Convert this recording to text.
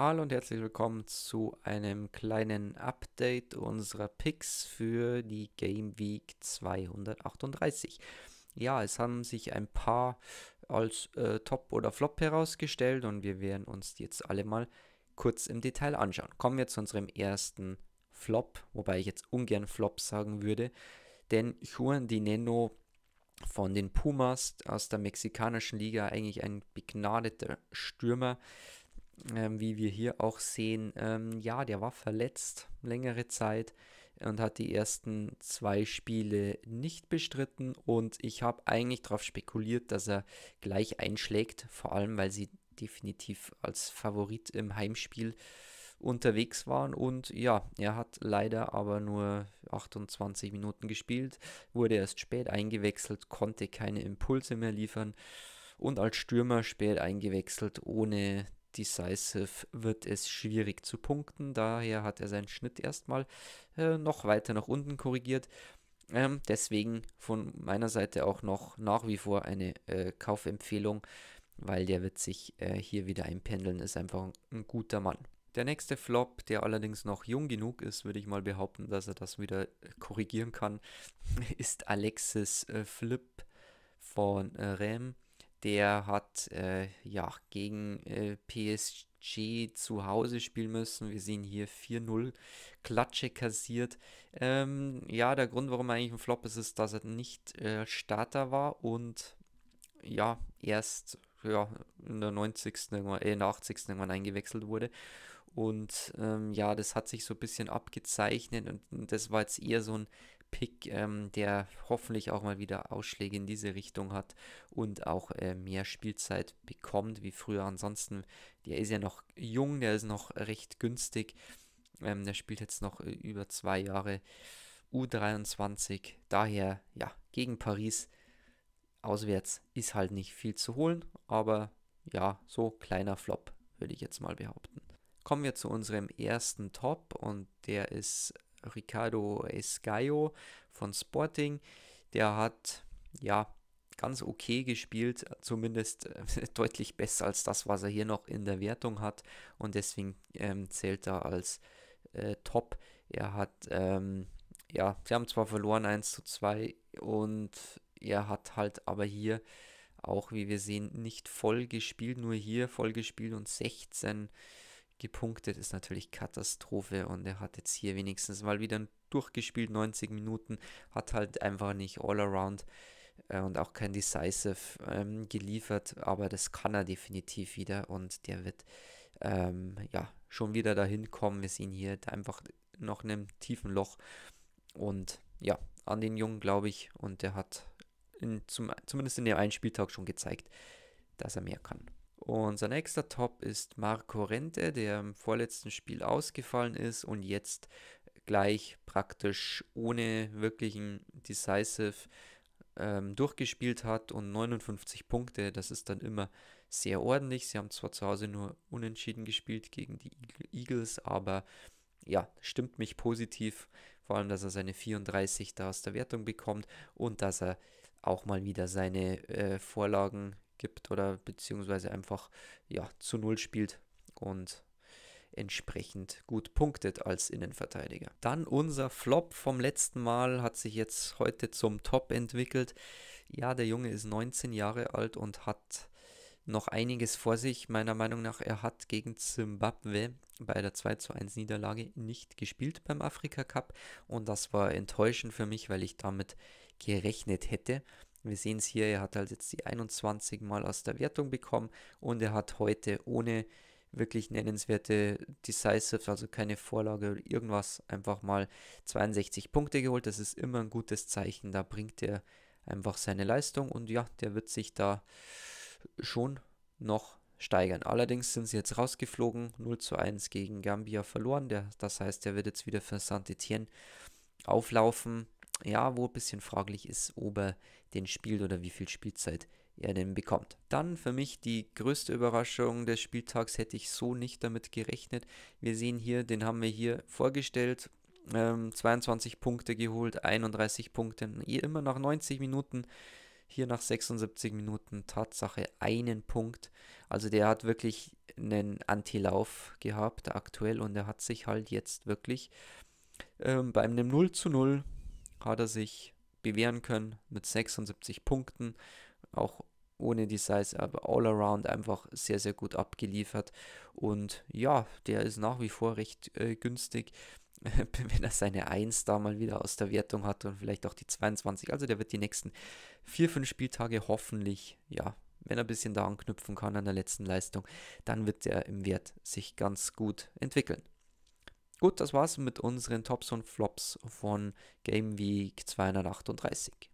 Hallo und herzlich willkommen zu einem kleinen Update unserer Picks für die Game Week 238. Ja, es haben sich ein paar als äh, Top oder Flop herausgestellt und wir werden uns die jetzt alle mal kurz im Detail anschauen. Kommen wir zu unserem ersten Flop, wobei ich jetzt ungern Flop sagen würde, denn Juan Di von den Pumas aus der mexikanischen Liga, eigentlich ein begnadeter Stürmer, ähm, wie wir hier auch sehen, ähm, ja, der war verletzt längere Zeit und hat die ersten zwei Spiele nicht bestritten und ich habe eigentlich darauf spekuliert, dass er gleich einschlägt, vor allem weil sie definitiv als Favorit im Heimspiel unterwegs waren und ja, er hat leider aber nur 28 Minuten gespielt, wurde erst spät eingewechselt, konnte keine Impulse mehr liefern und als Stürmer spät eingewechselt, ohne Decisive wird es schwierig zu punkten. Daher hat er seinen Schnitt erstmal äh, noch weiter nach unten korrigiert. Ähm, deswegen von meiner Seite auch noch nach wie vor eine äh, Kaufempfehlung, weil der wird sich äh, hier wieder einpendeln, ist einfach ein guter Mann. Der nächste Flop, der allerdings noch jung genug ist, würde ich mal behaupten, dass er das wieder äh, korrigieren kann, ist Alexis Flip äh, von äh, Rem der hat äh, ja gegen äh, PSG zu Hause spielen müssen. Wir sehen hier 4-0 Klatsche kassiert. Ähm, ja, der Grund, warum er eigentlich ein Flop ist, ist, dass er nicht äh, Starter war und ja, erst ja, in der 90. äh, in der 80. irgendwann eingewechselt wurde. Und ähm, ja, das hat sich so ein bisschen abgezeichnet und das war jetzt eher so ein Pick, ähm, der hoffentlich auch mal wieder Ausschläge in diese Richtung hat und auch äh, mehr Spielzeit bekommt wie früher. Ansonsten, der ist ja noch jung, der ist noch recht günstig. Ähm, der spielt jetzt noch äh, über zwei Jahre U23. Daher, ja, gegen Paris auswärts ist halt nicht viel zu holen, aber ja, so kleiner Flop, würde ich jetzt mal behaupten. Kommen wir zu unserem ersten Top und der ist Ricardo Escayo von Sporting. Der hat ja ganz okay gespielt, zumindest äh, deutlich besser als das, was er hier noch in der Wertung hat. Und deswegen ähm, zählt er als äh, Top. Er hat, ähm, ja, sie haben zwar verloren 1 zu 2 und er hat halt aber hier auch, wie wir sehen, nicht voll gespielt, nur hier voll gespielt und 16 gepunktet ist natürlich Katastrophe und er hat jetzt hier wenigstens mal wieder durchgespielt, 90 Minuten, hat halt einfach nicht all-around äh, und auch kein Decisive ähm, geliefert, aber das kann er definitiv wieder und der wird ähm, ja schon wieder dahin kommen. Wir sehen hier einfach noch in einem tiefen Loch und ja, an den Jungen glaube ich und der hat in, zum, zumindest in dem einen Spieltag schon gezeigt, dass er mehr kann. Unser nächster Top ist Marco Rente, der im vorletzten Spiel ausgefallen ist und jetzt gleich praktisch ohne wirklichen Decisive ähm, durchgespielt hat und 59 Punkte. Das ist dann immer sehr ordentlich. Sie haben zwar zu Hause nur unentschieden gespielt gegen die Eagles, aber ja, stimmt mich positiv. Vor allem, dass er seine 34 da aus der Wertung bekommt und dass er auch mal wieder seine äh, Vorlagen gibt oder beziehungsweise einfach ja, zu Null spielt und entsprechend gut punktet als Innenverteidiger. Dann unser Flop vom letzten Mal hat sich jetzt heute zum Top entwickelt. Ja, der Junge ist 19 Jahre alt und hat noch einiges vor sich. Meiner Meinung nach, er hat gegen Zimbabwe bei der 2 zu 1 Niederlage nicht gespielt beim Afrika Cup und das war enttäuschend für mich, weil ich damit gerechnet hätte. Wir sehen es hier, er hat halt jetzt die 21 mal aus der Wertung bekommen und er hat heute ohne wirklich nennenswerte Decisives, also keine Vorlage oder irgendwas, einfach mal 62 Punkte geholt. Das ist immer ein gutes Zeichen. Da bringt er einfach seine Leistung und ja, der wird sich da schon noch steigern. Allerdings sind sie jetzt rausgeflogen, 0 zu 1 gegen Gambia verloren. Der, das heißt, er wird jetzt wieder für Saint Etienne auflaufen ja, wo ein bisschen fraglich ist, ob er den spielt oder wie viel Spielzeit er denn bekommt. Dann für mich die größte Überraschung des Spieltags hätte ich so nicht damit gerechnet. Wir sehen hier, den haben wir hier vorgestellt. 22 ähm, Punkte geholt, 31 Punkte, eh immer nach 90 Minuten, hier nach 76 Minuten, Tatsache einen Punkt. Also der hat wirklich einen Antilauf gehabt aktuell und er hat sich halt jetzt wirklich ähm, bei einem 0 zu 0 hat er sich bewähren können mit 76 Punkten, auch ohne die Size, aber all around einfach sehr, sehr gut abgeliefert. Und ja, der ist nach wie vor recht äh, günstig, wenn er seine 1 da mal wieder aus der Wertung hat und vielleicht auch die 22. Also der wird die nächsten 4, 5 Spieltage hoffentlich, ja, wenn er ein bisschen da anknüpfen kann an der letzten Leistung, dann wird er im Wert sich ganz gut entwickeln. Gut, das war's mit unseren Tops und Flops von Game Week 238.